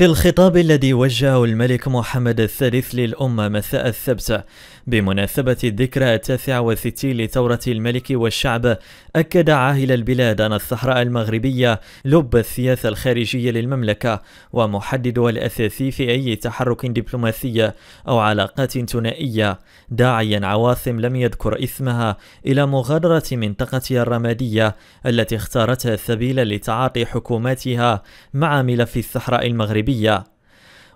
في الخطاب الذي وجهه الملك محمد الثالث للأمة مساء السبت بمناسبة الذكرى التاسعة والستين لثورة الملك والشعب أكد عاهل البلاد أن الصحراء المغربية لب السياسة الخارجية للمملكة ومحدد الأساسي في أي تحرك دبلوماسي أو علاقات ثنائية داعيا عواصم لم يذكر اسمها إلى مغادرة منطقتها الرمادية التي اختارتها سبيلا لتعاطي حكوماتها مع ملف الصحراء المغربية الغربية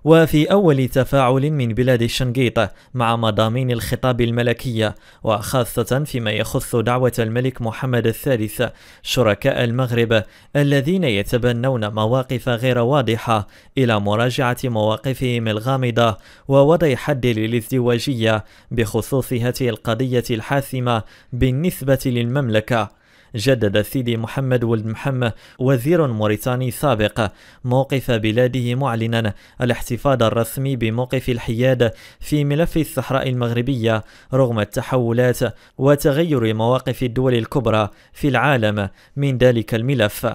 وفي أول تفاعل من بلاد الشنقيط مع مضامين الخطاب الملكية وخاصة فيما يخص دعوة الملك محمد الثالث شركاء المغرب الذين يتبنون مواقف غير واضحة إلى مراجعة مواقفهم الغامضة ووضع حد للازدواجية بخصوص هذه القضية الحاسمة بالنسبة للمملكة جدد سيدي محمد ولد محمد وزير موريتاني سابق موقف بلاده معلنا الاحتفاظ الرسمي بموقف الحياد في ملف الصحراء المغربية رغم التحولات وتغير مواقف الدول الكبرى في العالم من ذلك الملف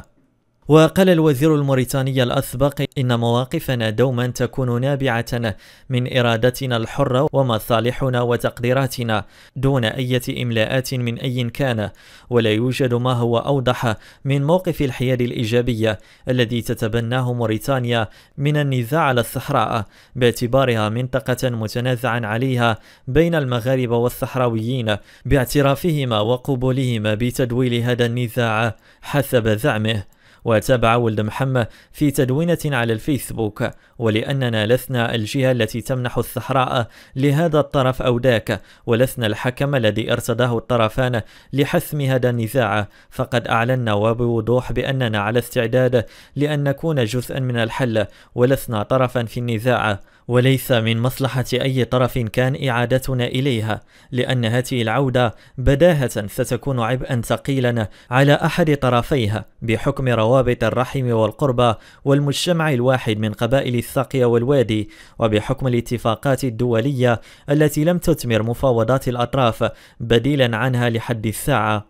وقال الوزير الموريتاني الأسبق إن مواقفنا دوما تكون نابعة من إرادتنا الحرة ومصالحنا وتقديراتنا دون أي إملاءات من أي كان ولا يوجد ما هو أوضح من موقف الحياد الإيجابية الذي تتبناه موريتانيا من النزاع على الصحراء باعتبارها منطقة متنازعا عليها بين المغاربة والصحراويين باعترافهما وقبولهما بتدويل هذا النزاع حسب زعمه وتابع ولد محمد في تدوينة على الفيسبوك ولأننا لسنا الجهة التي تمنح الصحراء لهذا الطرف أو ذاك ولسنا الحكم الذي ارتضاه الطرفان لحسم هذا النزاع فقد أعلنا وبوضوح بأننا على استعداد لأن نكون جزءا من الحل ولسنا طرفا في النزاع وليس من مصلحة أي طرف كان إعادتنا إليها لأن هذه العودة بداهة ستكون عبئا ثقيلا على أحد طرفيها بحكم روابط الرحم والقربة والمجتمع الواحد من قبائل الساقية والوادي وبحكم الاتفاقات الدولية التي لم تثمر مفاوضات الأطراف بديلا عنها لحد الساعة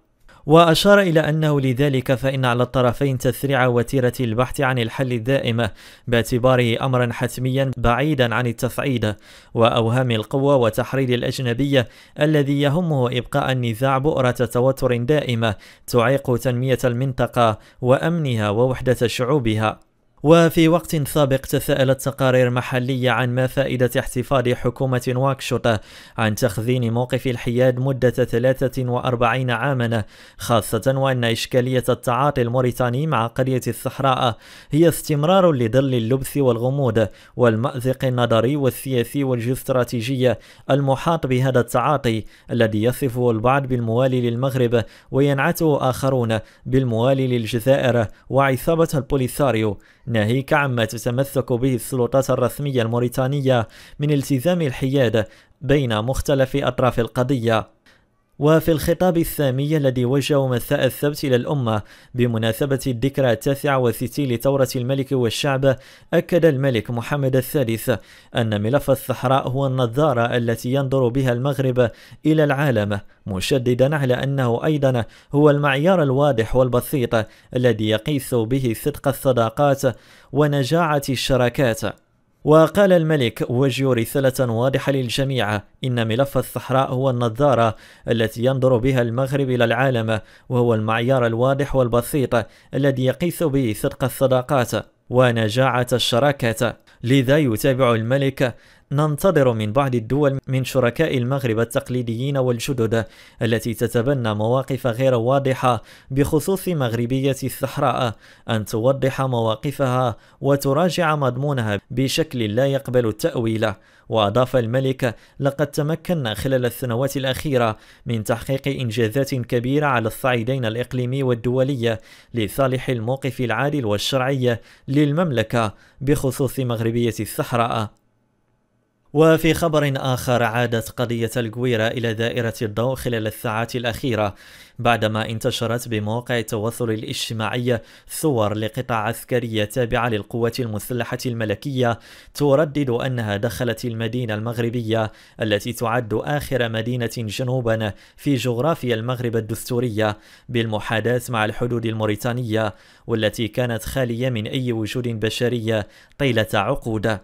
وأشار إلى أنه لذلك فإن على الطرفين تسريع وتيرة البحث عن الحل الدائم باعتباره أمرا حتميا بعيدا عن التصعيد وأوهام القوة وتحرير الأجنبية الذي يهمه إبقاء النزاع بؤرة توتر دائمة تعيق تنمية المنطقة وأمنها ووحدة شعوبها وفي وقت سابق تساءلت تقارير محلية عن ما فائدة احتفاظ حكومة واكشوطة عن تخزين موقف الحياد مدة 43 عاما خاصة وأن إشكالية التعاطي الموريتاني مع قرية الصحراء هي استمرار لظل اللبس والغموض والمأزق النظري والسياسي والجيوستراتيجي المحاط بهذا التعاطي الذي يصفه البعض بالموالي للمغرب وينعته آخرون بالموالي للجزائر وعصابة البوليساريو ناهيك عما تتمسك به السلطات الرسمية الموريتانية من التزام الحياد بين مختلف أطراف القضية وفي الخطاب الثامي الذي وجهه مساء السبت إلى الأمة بمناسبة الذكرى التاسعة والستين لثورة الملك والشعب أكد الملك محمد الثالث أن ملف الصحراء هو النظارة التي ينظر بها المغرب إلى العالم مشددا على أنه أيضا هو المعيار الواضح والبسيط الذي يقيس به صدق الصداقات ونجاعة الشراكات وقال الملك وجه رسالة واضحة للجميع إن ملف الصحراء هو النظارة التي ينظر بها المغرب إلى العالم وهو المعيار الواضح والبسيط الذي يقيس به صدق الصداقات ونجاعة الشراكة لذا يتابع الملك ننتظر من بعض الدول من شركاء المغرب التقليديين والجدد التي تتبنى مواقف غير واضحة بخصوص مغربية الصحراء أن توضح مواقفها وتراجع مضمونها بشكل لا يقبل التأويل وأضاف الملك لقد تمكنا خلال السنوات الأخيرة من تحقيق إنجازات كبيرة على الصعيدين الإقليمي والدولي لصالح الموقف العادل والشرعي للمملكة بخصوص مغربية الصحراء وفي خبر آخر عادت قضية الجويرة إلى دائرة الضوء خلال الساعات الأخيرة بعدما انتشرت بمواقع التواصل الاجتماعي صور لقطع عسكرية تابعة للقوات المسلحة الملكية تردد أنها دخلت المدينة المغربية التي تعد آخر مدينة جنوبا في جغرافيا المغرب الدستورية بالمحاداة مع الحدود الموريتانية والتي كانت خالية من أي وجود بشري طيلة عقود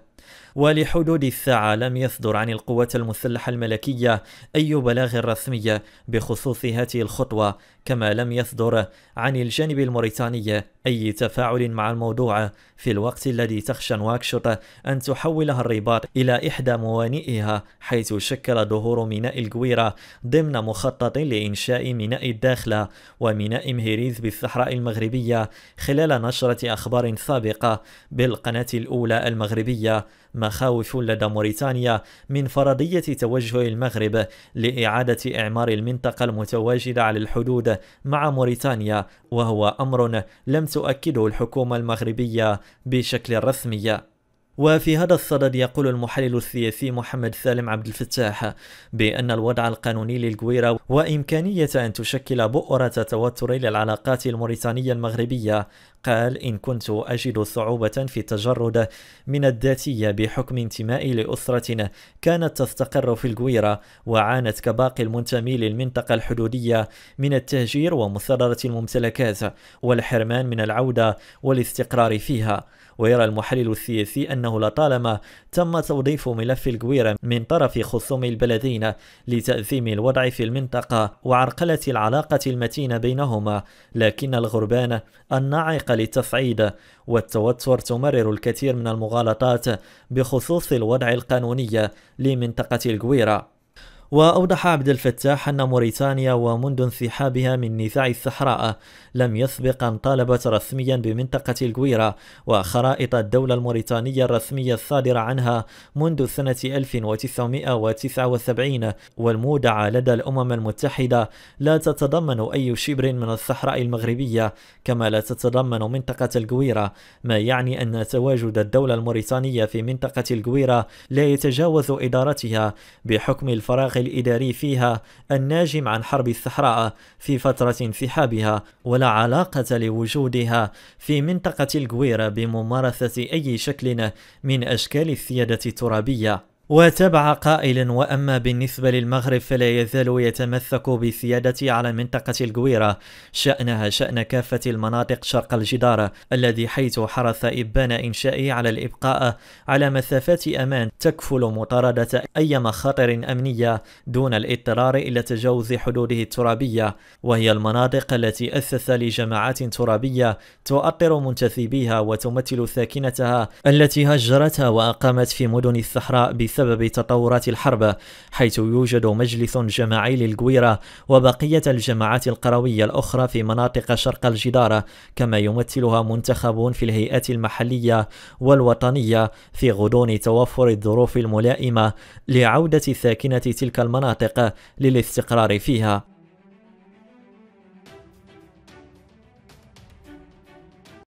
ولحدود الساعة لم يصدر عن القوات المسلحة الملكية أي بلاغ رسمي بخصوص هذه الخطوة كما لم يصدر عن الجانب الموريتاني أي تفاعل مع الموضوع في الوقت الذي تخشى نواكشوط أن تحولها الرباط إلى إحدى موانئها حيث شكل ظهور ميناء القويرة ضمن مخطط لإنشاء ميناء الداخلة وميناء مهيريز بالصحراء المغربية خلال نشرة أخبار سابقة بالقناة الأولى المغربية مخاوف لدى موريتانيا من فرضية توجه المغرب لإعادة إعمار المنطقة المتواجدة على الحدود مع موريتانيا وهو أمر لم تؤكده الحكومة المغربية بشكل رسمي وفي هذا الصدد يقول المحلل السياسي محمد سالم عبد الفتاح بأن الوضع القانوني للقويرة وإمكانية أن تشكل بؤرة توتر للعلاقات الموريتانية المغربية قال إن كنت أجد صعوبة في التجرد من الذاتية بحكم انتمائي لأسرة كانت تستقر في القويرة وعانت كباقي المنتمي للمنطقة الحدودية من التهجير ومصادرة الممتلكات والحرمان من العودة والاستقرار فيها ويرى المحلل السياسي أنه لطالما تم توظيف ملف الجويرة من طرف خصوم البلدين لتأثيم الوضع في المنطقة وعرقلة العلاقة المتينة بينهما لكن الغربان الناعق للتصعيد والتوتر تمرر الكثير من المغالطات بخصوص الوضع القانوني لمنطقة الجويرة وأوضح عبد الفتاح أن موريتانيا ومنذ انسحابها من نزاع الصحراء لم يسبق أن طالبت رسميا بمنطقة الجويرة وخرائط الدولة الموريتانية الرسمية الصادرة عنها منذ سنة 1979 والمودعة لدى الأمم المتحدة لا تتضمن أي شبر من الصحراء المغربية كما لا تتضمن منطقة الجويرة ما يعني أن تواجد الدولة الموريتانية في منطقة الجويرة لا يتجاوز إدارتها بحكم الفراغ الانسلاخ الإداري فيها الناجم عن حرب الصحراء في فترة انسحابها ولا علاقة لوجودها في منطقة الجويرة بممارسة أي شكل من أشكال السيادة الترابية وتابع قائلا وأما بالنسبة للمغرب فلا يزال يتمسك بالسيادة على منطقة الجويرة شأنها شأن كافة المناطق شرق الجدار الذي حيث حرص إبان إنشائه على الإبقاء على مسافات أمان تكفل مطاردة أي مخاطر أمنية دون الاضطرار إلى تجاوز حدوده الترابية وهي المناطق التي أسس لجماعات ترابية تؤطر منتسبيها وتمثل ساكنتها التي هجرتها وأقامت في مدن الصحراء بسبب تطورات الحرب حيث يوجد مجلس جماعي للقويرة وبقية الجماعات القروية الأخرى في مناطق شرق الجدار كما يمثلها منتخبون في الهيئات المحلية والوطنية في غضون توفر الظروف الملائمة لعودة ساكنة تلك المناطق للاستقرار فيها